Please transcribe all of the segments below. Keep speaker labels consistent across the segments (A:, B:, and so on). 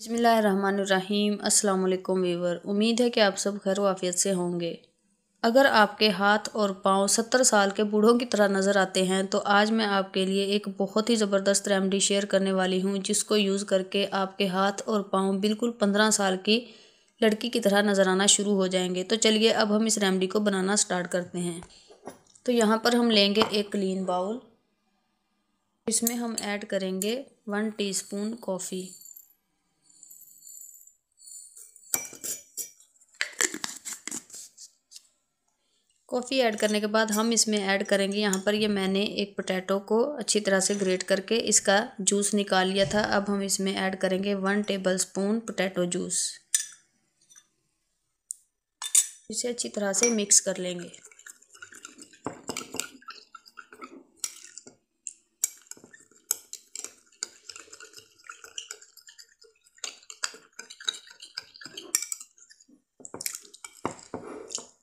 A: बसमीम अल्लाम वीवर उम्मीद है कि आप सब खैर वाफियत से होंगे अगर आपके हाथ और पाँव सत्तर साल के बूढ़ों की तरह नज़र आते हैं तो आज मैं आपके लिए एक बहुत ही ज़बरदस्त रेमडी शेयर करने वाली हूँ जिसको यूज़ करके आपके हाथ और पाँव बिल्कुल पंद्रह साल की लड़की की तरह नज़र आना शुरू हो जाएंगे तो चलिए अब हम इस रेमडी को बनाना स्टार्ट करते हैं तो यहाँ पर हम लेंगे एक क्लीन बाउल इसमें हम ऐड करेंगे one teaspoon coffee coffee add करने के बाद हम इसमें ऐड करेंगे यहाँ पर ये मैंने एक पोटैटो को अच्छी तरह से ग्रेट करके इसका जूस निकाल लिया था अब हम इसमें ऐड करेंगे one tablespoon potato juice इसे अच्छी तरह से मिक्स कर लेंगे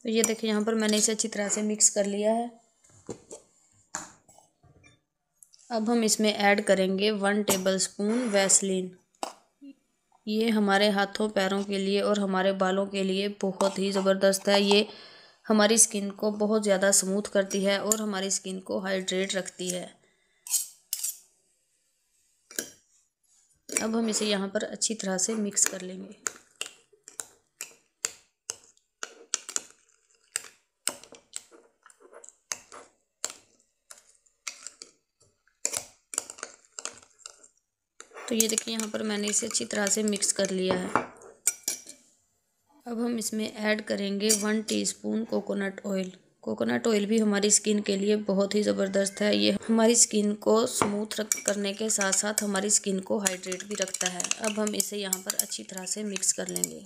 A: तो ये देखिए यहाँ पर मैंने इसे अच्छी तरह से मिक्स कर लिया है अब हम इसमें ऐड करेंगे वन टेबल स्पून वैसलिन ये हमारे हाथों पैरों के लिए और हमारे बालों के लिए बहुत ही ज़बरदस्त है ये हमारी स्किन को बहुत ज़्यादा स्मूथ करती है और हमारी स्किन को हाइड्रेट रखती है अब हम इसे यहाँ पर अच्छी तरह से मिक्स कर लेंगे तो ये देखिए यहाँ पर मैंने इसे अच्छी तरह से मिक्स कर लिया है अब हम इसमें ऐड करेंगे one teaspoon coconut oil coconut oil भी हमारी स्किन के लिए बहुत ही ज़बरदस्त है ये हमारी स्किन को स्मूथ रख करने के साथ साथ हमारी स्किन को हाइड्रेट भी रखता है अब हम इसे यहाँ पर अच्छी तरह से मिक्स कर लेंगे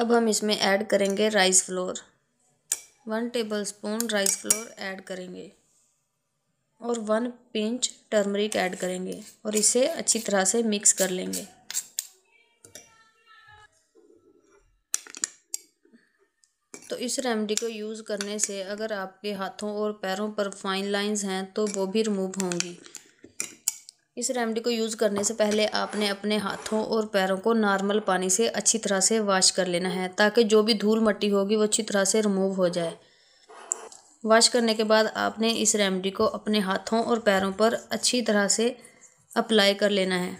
A: अब हम इसमें ऐड करेंगे rice flour one tablespoon rice flour add करेंगे और वन पिंच टर्मरिक ऐड करेंगे और इसे अच्छी तरह से मिक्स कर लेंगे तो इस रेमडी को यूज़ करने से अगर आपके हाथों और पैरों पर फाइन लाइंस हैं तो वो भी रिमूव होंगी इस रेमडी को यूज़ करने से पहले आपने अपने हाथों और पैरों को नॉर्मल पानी से अच्छी तरह से वॉश कर लेना है ताकि जो भी धूल मट्टी होगी वो अच्छी तरह से रिमूव हो जाए वॉश करने के बाद आपने इस रेमडी को अपने हाथों और पैरों पर अच्छी तरह से अप्लाई कर लेना है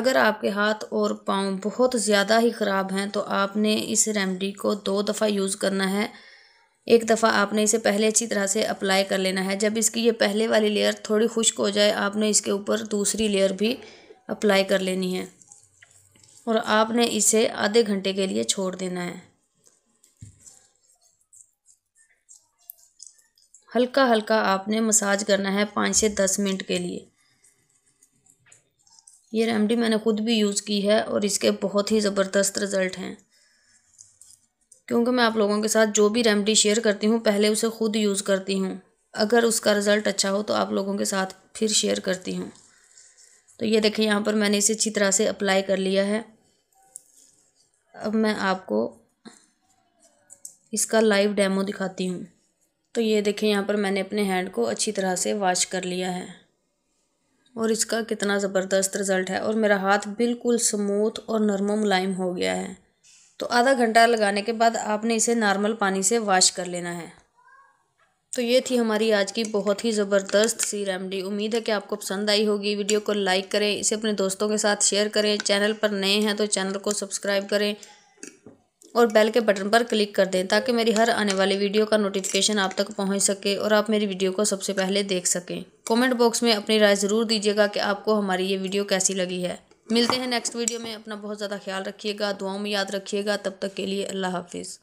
A: अगर आपके हाथ और पाँव बहुत ज़्यादा ही ख़राब हैं तो आपने इस रेमडी को दो दफ़ा यूज़ करना है एक दफ़ा आपने इसे पहले अच्छी तरह से अप्लाई कर लेना है जब इसकी ये पहले वाली लेयर थोड़ी खुश्क हो जाए आपने इसके ऊपर दूसरी लेयर भी अप्लाई कर लेनी है और आपने इसे आधे घंटे के लिए छोड़ देना है हल्का हल्का आपने मसाज करना है पाँच से दस मिनट के लिए ये रेमडी मैंने खुद भी यूज़ की है और इसके बहुत ही ज़बरदस्त रिज़ल्ट हैं क्योंकि मैं आप लोगों के साथ जो भी रेमडी शेयर करती हूँ पहले उसे खुद यूज़ करती हूँ अगर उसका रिज़ल्ट अच्छा हो तो आप लोगों के साथ फिर शेयर करती हूँ तो ये देखें यहाँ पर मैंने इसे अच्छी तरह से अप्लाई कर लिया है अब मैं आपको इसका लाइव डेमो दिखाती हूँ तो ये देखें यहाँ पर मैंने अपने हैंड को अच्छी तरह से वॉश कर लिया है और इसका कितना ज़बरदस्त रिज़ल्ट है और मेरा हाथ बिल्कुल स्मूथ और नरमो मुलायम हो गया है तो आधा घंटा लगाने के बाद आपने इसे नॉर्मल पानी से वॉश कर लेना है तो ये थी हमारी आज की बहुत ही ज़बरदस्त सी रेमडी उम्मीद है कि आपको पसंद आई होगी वीडियो को लाइक करें इसे अपने दोस्तों के साथ शेयर करें चैनल पर नए हैं तो चैनल को सब्सक्राइब करें और बेल के बटन पर क्लिक कर दें ताकि मेरी हर आने वाली वीडियो का नोटिफिकेशन आप तक पहुंच सके और आप मेरी वीडियो को सबसे पहले देख सकें कमेंट बॉक्स में अपनी राय ज़रूर दीजिएगा कि आपको हमारी ये वीडियो कैसी लगी है मिलते हैं नेक्स्ट वीडियो में अपना बहुत ज़्यादा ख्याल रखिएगा दुआओं में याद रखिएगा तब तक के लिए अल्लाह हाफिज़